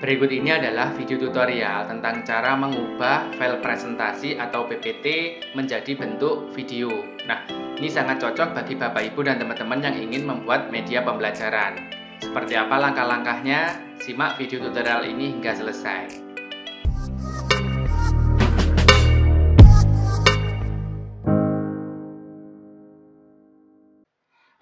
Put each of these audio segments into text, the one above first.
Berikut ini adalah video tutorial tentang cara mengubah file presentasi atau PPT menjadi bentuk video. Nah, ini sangat cocok bagi Bapak Ibu dan teman-teman yang ingin membuat media pembelajaran. Seperti apa langkah-langkahnya? Simak video tutorial ini hingga selesai.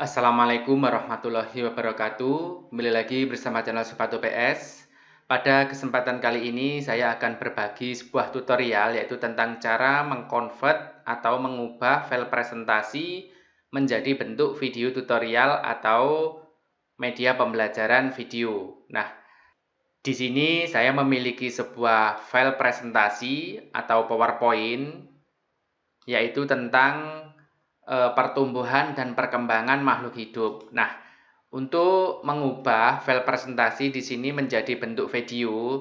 Assalamualaikum warahmatullahi wabarakatuh Kembali lagi bersama channel Sepatu PS pada kesempatan kali ini saya akan berbagi sebuah tutorial yaitu tentang cara mengkonvert atau mengubah file presentasi menjadi bentuk video tutorial atau media pembelajaran video. Nah, di sini saya memiliki sebuah file presentasi atau PowerPoint yaitu tentang e, pertumbuhan dan perkembangan makhluk hidup. Nah, untuk mengubah file presentasi di sini menjadi bentuk video,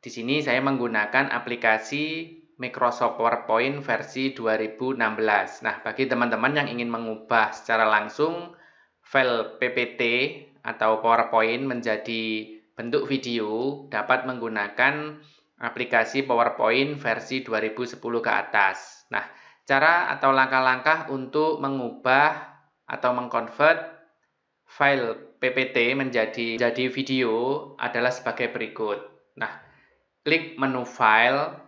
di sini saya menggunakan aplikasi Microsoft PowerPoint versi 2016. Nah, bagi teman-teman yang ingin mengubah secara langsung file PPT atau PowerPoint menjadi bentuk video, dapat menggunakan aplikasi PowerPoint versi 2010 ke atas. Nah, cara atau langkah-langkah untuk mengubah atau mengkonvert file PPT menjadi jadi video adalah sebagai berikut. Nah, klik menu file.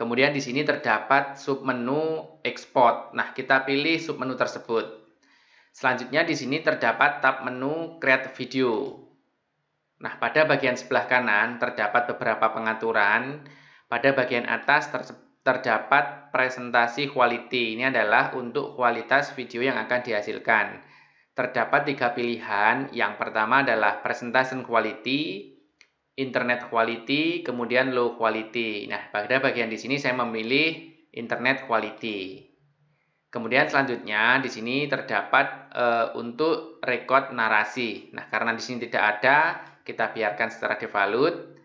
Kemudian di sini terdapat submenu export. Nah, kita pilih submenu tersebut. Selanjutnya di sini terdapat tab menu create video. Nah, pada bagian sebelah kanan terdapat beberapa pengaturan. Pada bagian atas ter terdapat presentasi quality. Ini adalah untuk kualitas video yang akan dihasilkan terdapat tiga pilihan. Yang pertama adalah presentation quality, internet quality, kemudian low quality. Nah, pada bagian di sini saya memilih internet quality. Kemudian selanjutnya di sini terdapat e, untuk record narasi. Nah, karena di sini tidak ada, kita biarkan secara default.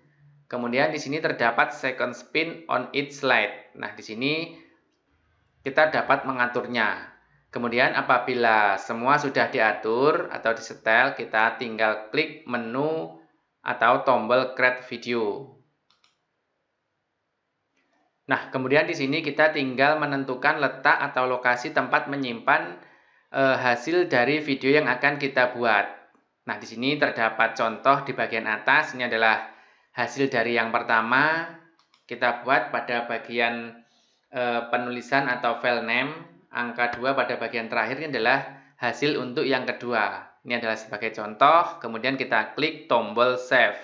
Kemudian di sini terdapat second spin on each slide. Nah, di sini kita dapat mengaturnya. Kemudian apabila semua sudah diatur atau disetel, kita tinggal klik menu atau tombol create video. Nah, kemudian di sini kita tinggal menentukan letak atau lokasi tempat menyimpan e, hasil dari video yang akan kita buat. Nah, di sini terdapat contoh di bagian atas, ini adalah hasil dari yang pertama kita buat pada bagian e, penulisan atau file name angka 2 pada bagian terakhir ini adalah hasil untuk yang kedua. Ini adalah sebagai contoh, kemudian kita klik tombol save.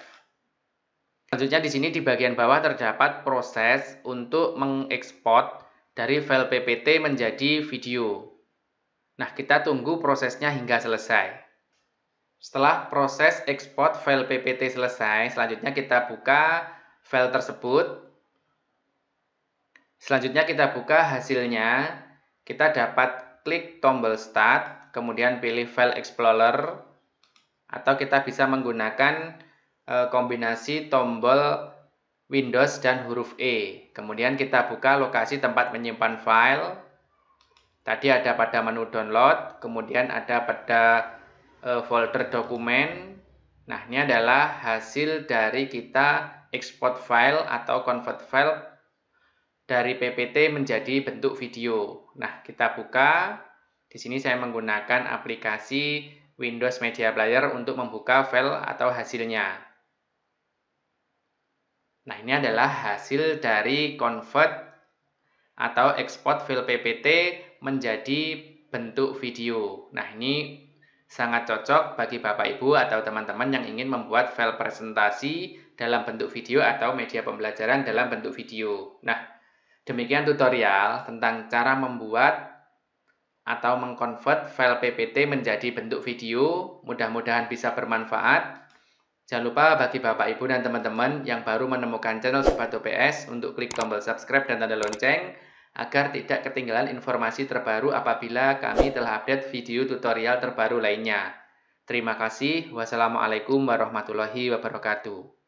Selanjutnya di sini di bagian bawah terdapat proses untuk mengekspor dari file PPT menjadi video. Nah, kita tunggu prosesnya hingga selesai. Setelah proses ekspor file PPT selesai, selanjutnya kita buka file tersebut. Selanjutnya kita buka hasilnya kita dapat klik tombol Start, kemudian pilih File Explorer, atau kita bisa menggunakan e, kombinasi tombol Windows dan huruf E. Kemudian kita buka lokasi tempat menyimpan file. Tadi ada pada menu download, kemudian ada pada e, folder dokumen. Nah, ini adalah hasil dari kita export file atau convert file dari PPT menjadi bentuk video. Nah, kita buka. Di sini saya menggunakan aplikasi Windows Media Player untuk membuka file atau hasilnya. Nah, ini adalah hasil dari convert atau export file PPT menjadi bentuk video. Nah, ini sangat cocok bagi Bapak Ibu atau teman-teman yang ingin membuat file presentasi dalam bentuk video atau media pembelajaran dalam bentuk video. Nah, Demikian tutorial tentang cara membuat atau mengkonvert file PPT menjadi bentuk video. Mudah-mudahan bisa bermanfaat. Jangan lupa bagi Bapak, Ibu, dan teman-teman yang baru menemukan channel Sobat PS untuk klik tombol subscribe dan tanda lonceng agar tidak ketinggalan informasi terbaru apabila kami telah update video tutorial terbaru lainnya. Terima kasih. Wassalamualaikum warahmatullahi wabarakatuh.